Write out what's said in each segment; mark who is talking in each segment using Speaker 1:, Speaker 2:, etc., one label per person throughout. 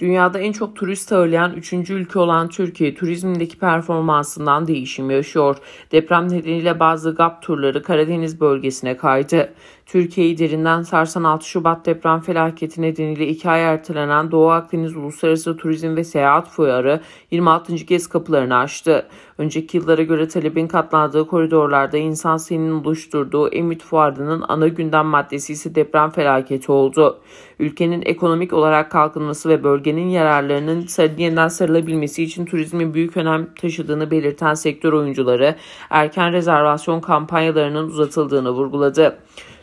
Speaker 1: Dünyada en çok turist ağırlayan
Speaker 2: 3. ülke olan Türkiye turizmindeki performansından değişim yaşıyor. Deprem nedeniyle bazı GAP turları Karadeniz bölgesine kaydı. Türkiye'yi derinden sarsan 6 Şubat deprem felaketi nedeniyle 2 ay ertelenen Doğu Akdeniz Uluslararası Turizm ve Seyahat Fuarı 26. kez kapılarını açtı. Önceki yıllara göre talebin katlandığı koridorlarda insan senin oluşturduğu Emit Fuarı'nın ana gündem maddesi ise deprem felaketi oldu. Ülkenin ekonomik olarak kalkınması ve bölge bölgenin yararlarının yeniden sarılabilmesi için turizmin büyük önem taşıdığını belirten sektör oyuncuları erken rezervasyon kampanyalarının uzatıldığını vurguladı.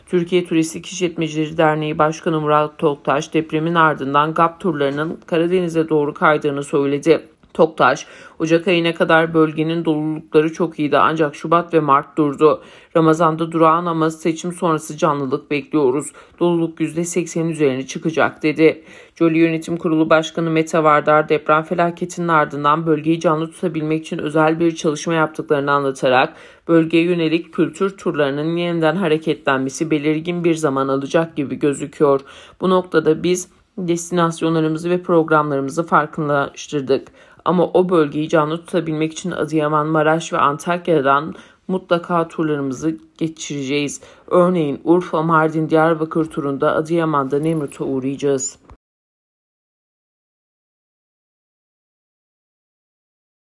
Speaker 2: Türkiye Turistik İşletmecileri Derneği Başkanı Murat Toktaş depremin ardından GAP turlarının Karadeniz'e doğru kaydığını söyledi. Toktaş, Ocak ayına kadar bölgenin dolulukları çok iyiydi ancak Şubat ve Mart durdu. Ramazan'da durağan ama seçim sonrası canlılık bekliyoruz. Doluluk %80'in üzerine çıkacak dedi. Jolly Yönetim Kurulu Başkanı Mete Vardar deprem felaketinin ardından bölgeyi canlı tutabilmek için özel bir çalışma yaptıklarını anlatarak bölgeye yönelik kültür turlarının yeniden hareketlenmesi belirgin bir zaman alacak gibi gözüküyor. Bu noktada biz destinasyonlarımızı ve programlarımızı farklılaştırdık. Ama o bölgeyi canlı tutabilmek için Adıyaman, Maraş ve Antakya'dan mutlaka turlarımızı geçireceğiz. Örneğin Urfa, Mardin, Diyarbakır turunda
Speaker 1: Adıyaman'da Nemrut'a uğrayacağız.